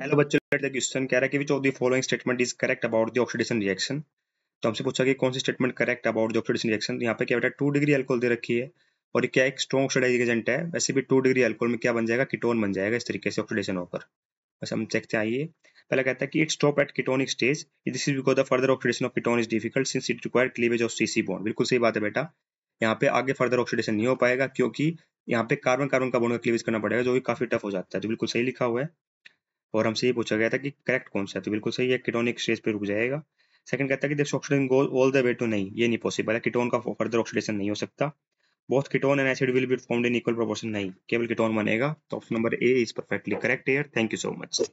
hello बच्चों the question कह रहा है कि which of the following statement is correct about the oxidation reaction तो हमसे पूछा कि कौन सी statement correct about the oxidation reaction यहाँ पे क्या बेटा टू डिग्री अल्कोहल दे रखी है और क्या एक स्ट्रॉन्ग ऑक्सीडाइज एजेंट है वैसे भी टू डिग्री अल्कोहल में क्या बन जाएगा कीटोन बन जाएगा इस तरीके से ऑक्सीडेशन होकर बस हम चेक आइए पहला कहता है कि it stop at ketonic stage this is because the further oxidation of ketone is difficult since it require cleavage of CC bond बिल्कुल सही बात है बेटा यहाँ पे आगे फर्दर ऑक्सीडेशन नहीं हो पाएगा क्योंकि यहाँ पे कार्बन कार्बन का बॉन्ड का क्लीवेज करना पड़ेगा जो कि काफी टफ हो जाता है तो बिल्कुल सही लिखा हुआ है और हमसे ये पूछा गया था कि करेक्ट कौन सा है तो बिल्कुल सही है किटोन एक स्टेज पर रुक जाएगा सेकंड कहता है कि देख गोल ऑल द वे टू नहीं ये नहीं पॉसिबल है किटोन का फर्दर ऑक्सीडेशन नहीं हो सकता बहुत ketone and acid will be form in equal proportion नहीं केवल किटोन बनेगा तो option number A is perfectly correct एयर थैंक यू सो मच